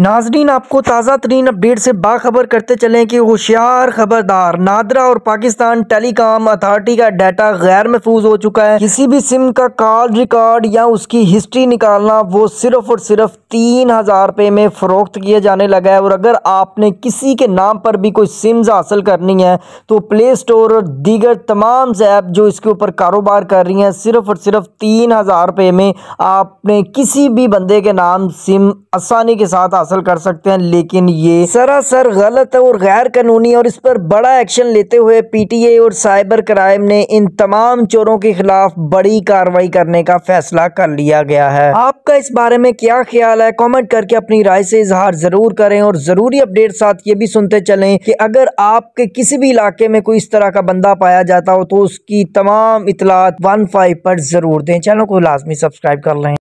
नाजरीन आपको ताज़ा तरीन अपडेट से बाखबर करते चलें कि होशियार खबरदार नादरा और पाकिस्तान टेलीकॉम अथॉरिटी का डाटा गैर महफूज हो चुका है किसी भी सिम का कॉल रिकॉर्ड या उसकी हिस्ट्री निकालना वो सिर्फ और सिर्फ तीन हजार रुपये में फ़रोख्त किया जाने लगा है और अगर आपने किसी के नाम पर भी कोई सिम्स हासिल करनी है तो प्ले स्टोर और दीगर तमाम ऐप जो इसके ऊपर कारोबार कर रही हैं सिर्फ और सिर्फ तीन हजार रुपये में आपने किसी भी बंदे के नाम सिम आसानी के साथ हासिल कर सकते हैं लेकिन ये सरासर गलत है और गैर कानूनी और इस पर बड़ा एक्शन लेते हुए पीटीए और साइबर क्राइम ने इन तमाम चोरों के खिलाफ बड़ी कार्रवाई करने का फैसला कर लिया गया है आपका इस बारे में क्या ख्याल है कॉमेंट करके अपनी राय से इजहार जरूर करें और जरूरी अपडेट साथ ये भी सुनते चले की अगर आपके किसी भी इलाके में कोई इस तरह का बंदा पाया जाता हो तो उसकी तमाम इतलात वन फाइव पर जरूर दें चैनल को लाजमी सब्सक्राइब कर लें